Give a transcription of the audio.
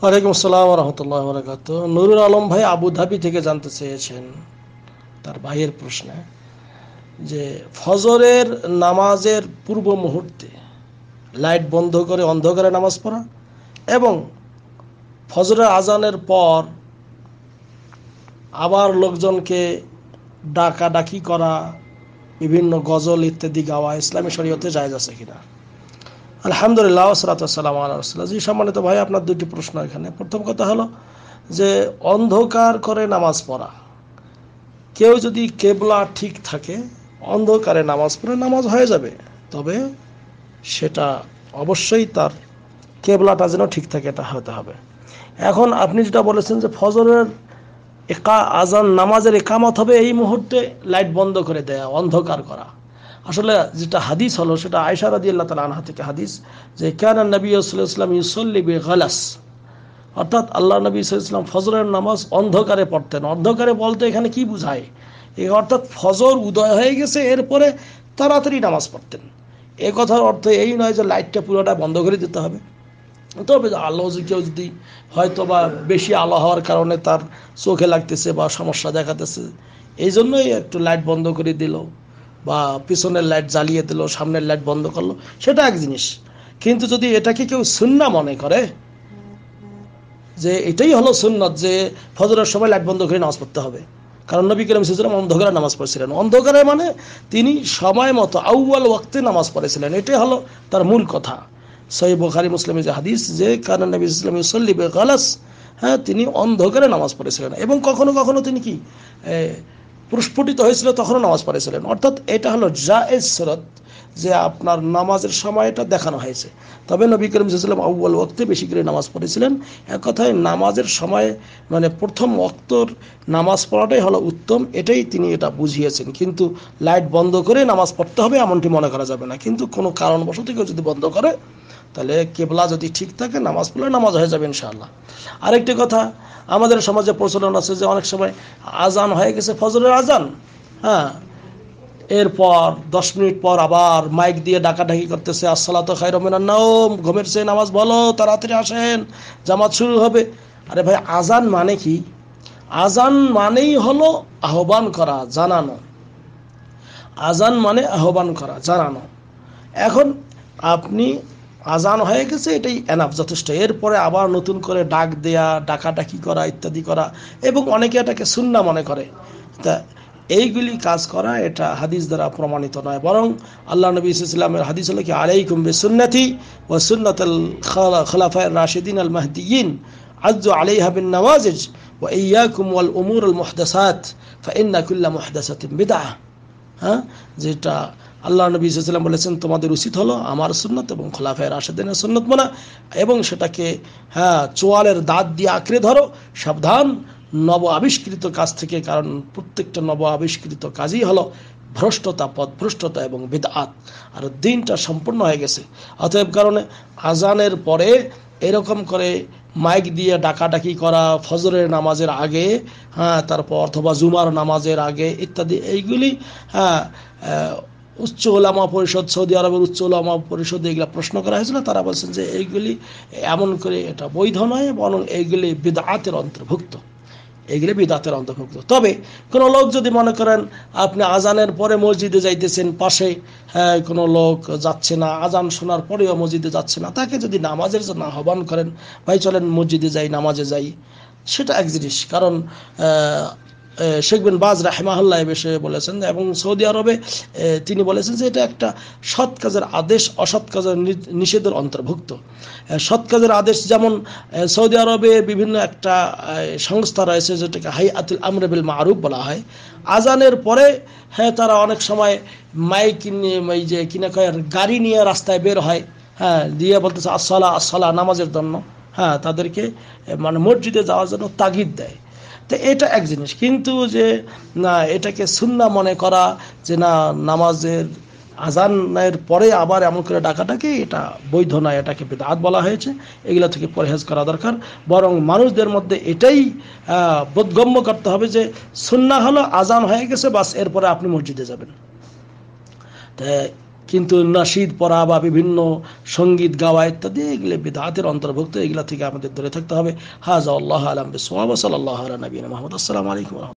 ওয়ালাইকুম আসসালাম রহমতুল্লাহ বরকাত নুরুল আলম ভাই আবুধাবি থেকে জানতে চেয়েছেন তার ভাইয়ের প্রশ্নে যে ফজরের নামাজের পূর্ব মুহূর্তে লাইট বন্ধ করে অন্ধকারে নামাজ পড়া এবং ফজরের আজানের পর আবার লোকজনকে ডাকা ডাকি করা বিভিন্ন গজল ইত্যাদি গাওয়া ইসলামী শরীয়তে জায়জ আছে কিনা আলহামদুলিল্লাহ সরাতাম আল্লাহ জি সম্মানিত ভাই আপনার দুটি প্রশ্ন এখানে প্রথম কথা হলো যে অন্ধকার করে নামাজ পড়া কেউ যদি কেবলা ঠিক থাকে অন্ধকারে নামাজ পড়ে নামাজ হয়ে যাবে তবে সেটা অবশ্যই তার কেবলাটা যেন ঠিক থাকে এটা হতে হবে এখন আপনি যেটা বলেছেন যে ফজরের একা আজান নামাজের একামত হবে এই মুহূর্তে লাইট বন্ধ করে দেয়া অন্ধকার করা আসলে যেটা হাদিস হলো সেটা আয়সা রাদি আল্লাহ তালা আনহা থেকে হাদিস যে কেন নবী সাল্লাম ইসল্লি বে গালাস অর্থাৎ আল্লাহ নবী ইসলাম ফজরের নামাজ অন্ধকারে পড়তেন অন্ধকারে বলতে এখানে কি বুঝায় অর্থাৎ ফজর উদয় হয়ে গেছে এরপরে তাড়াতাড়ি নামাজ পড়তেন এ কথার অর্থ এই নয় যে লাইটটা পুরোটা বন্ধ করে দিতে হবে তবে আলো কেউ যদি হয়তো বা বেশি আলো হওয়ার কারণে তার চোখে লাগতেছে বা সমস্যা দেখাতেছে এই জন্যই একটু লাইট বন্ধ করে দিল বা পিছনের লাইট জ্বালিয়ে দিল সামনের লাইট বন্ধ করলো সেটা এক জিনিস কিন্তু যদি এটাকে কেউ সুন্না মনে করে যে এটাই হলো সুন্নত যে ফজরের সময় লাইট বন্ধ করে নামাজ পড়তে হবে কারণ নবী করিম সিজুরাম অন্ধকারে নামাজ পড়েছিলেন অন্ধকারে মানে তিনি সময় মতো আউ্বাল ওয়াক্তে নামাজ পড়েছিলেন এটাই হলো তার মূল কথা সহি বোখারি মুসলিম যে হাদিস যে কারণ নবী ইসলাম সল্লিবে গালাস হ্যাঁ তিনি অন্ধকারে নামাজ পড়েছিলেন এবং কখনো কখনো তিনি কি প্রস্ফুটিত হয়েছিল তখনও নামাজ পড়েছিলেন অর্থাৎ এটা হলো জায়েজ সুরত যে আপনার নামাজের সময়টা দেখানো হয়েছে তবে নবী করিম সাল্লাম আউ্বাল ওক্তে বেশি করে নামাজ পড়েছিলেন এক কথায় নামাজের সময় মানে প্রথম ওক্তর নামাজ পড়াটাই হলো উত্তম এটাই তিনি এটা বুঝিয়েছেন কিন্তু লাইট বন্ধ করে নামাজ পড়তে হবে এমনটি মনে করা যাবে না কিন্তু কোনো কারণবশত কেউ যদি বন্ধ করে তাহলে কেবলা যদি ঠিক থাকে নামাজ পড়লে নামাজ হয়ে যাবে ইনশাআল্লাহ আরেকটি কথা আমাদের সমাজে প্রচলন আছে যে অনেক সময় আজান হয়ে গেছে ফজরের আজান হ্যাঁ এরপর দশ মিনিট পর আবার মাইক দিয়ে ডাকাডাকি করতেছে আসসালাত খাই রমিনার নাম ঘুমের সে নামাজ বলো তাড়াতাড়ি আসেন জামাত শুরু হবে আরে ভাই আজান মানে কি আজান মানেই হলো আহ্বান করা জানানো আজান মানে আহ্বান করা জানানো এখন আপনি আজান হয়ে গেছে এটাই এনাফ যথেষ্ট এরপরে আবার নতুন করে ডাক দেয়া ডাকাডাকি করা ইত্যাদি করা এবং অনেকে এটাকে শূন্য মনে করে তা এইগুলি কাজ করা এটা হাদিস দ্বারা প্রমাণিত নয় বরং আল্লাহ নবী ইসলামের হাদিস হল কি আলাইকুম বে সুন্নতি ও সুন্নত খলাফায় রাশেদিন আল মাহদিন আজ আলাই হাবিন নওয়াজ ও ইয়াকুম আল উমুর আল মোহদাসাত ফাইন্নাকুল্লা মোহদাসাত বিদা হ্যাঁ যেটা আল্লাহ নবী ইসলাম বলেছেন তোমাদের উচিত হলো আমার সুন্নত এবং খোলাফায় রাশেদিনের সুন্নত মানা এবং সেটাকে হ্যাঁ চোয়ালের দাঁত দিয়ে আঁকড়ে ধরো সাবধান নব আবিষ্কৃত কাজ থেকে কারণ প্রত্যেকটা নব আবিষ্কৃত কাজই হলো ভ্রষ্টতা ভ্রষ্টতা এবং বেদাত আর দিনটা সম্পূর্ণ হয়ে গেছে অতএব কারণে আজানের পরে এরকম করে মাইক দিয়ে ডাকাডাকি করা ফজরের নামাজের আগে হ্যাঁ তারপর অথবা জুমার নামাজের আগে ইত্যাদি এইগুলি হ্যাঁ উচ্চ ওলামা পরিষদ সৌদি আরবের উচ্চ ওলামা পরিষদে এগুলো প্রশ্ন করা হয়েছিল তারা বলছেন যে এইগুলি এমন করে এটা বৈধ নয় বরং এইগুলি বেদাতের অন্তর্ভুক্ত এগুলো বিদাতের অন্তর্ভুক্ত তবে কোনো লোক যদি মনে করেন আপনি আজানের পরে মসজিদে যাইতেছেন পাশে হ্যাঁ, কোনো লোক যাচ্ছে না আজান শোনার পরেও মসজিদে যাচ্ছে না তাকে যদি নামাজের জন্য আহ্বান করেন ভাই চলেন মসজিদে যাই নামাজে যাই সেটা এক জিনিস কারণ শেখ বিন বাজ রাহেমাহুল্লাহ বিষয়ে বলেছেন এবং সৌদি আরবে তিনি বলেছেন যে এটা একটা সৎ কাজের আদেশ অসৎ কাজের নিষেধের অন্তর্ভুক্ত সৎ কাজের আদেশ যেমন সৌদি আরবে বিভিন্ন একটা সংস্থা রয়েছে যেটাকে হাই আতুল আমরেবিল মারুফ বলা হয় আজানের পরে হ্যাঁ তারা অনেক সময় মাইক কিনে এই যে কিনা কয়ের গাড়ি নিয়ে রাস্তায় বের হয় হ্যাঁ দিয়ে বলতেছে আসলা আসলা নামাজের জন্য হ্যাঁ তাদেরকে মানে মসজিদে যাওয়ার জন্য তাগিদ দেয় তো এটা এক জিনিস কিন্তু যে না এটাকে সুন্না মনে করা যে না নামাজের আজানের পরে আবার এমন করে ডাকাটাকে এটা বৈধ না এটাকে বেদাত বলা হয়েছে এগুলো থেকে পরহেজ করা দরকার বরং মানুষদের মধ্যে এটাই বোধগম্য করতে হবে যে সুন্না হলো আজান হয়ে গেছে বাস এরপরে আপনি মসজিদে যাবেন কিন্তু নাসিদ পড়া বা বিভিন্ন সঙ্গীত গাওয়া ইত্যাদি এগুলো বিধাতের অন্তর্ভুক্ত এগুলো থেকে আমাদের দূরে থাকতে হবে হাজ আল্লাহ আলম বিসমা নবীন মহম্মদ আসসালামু আলাইকুম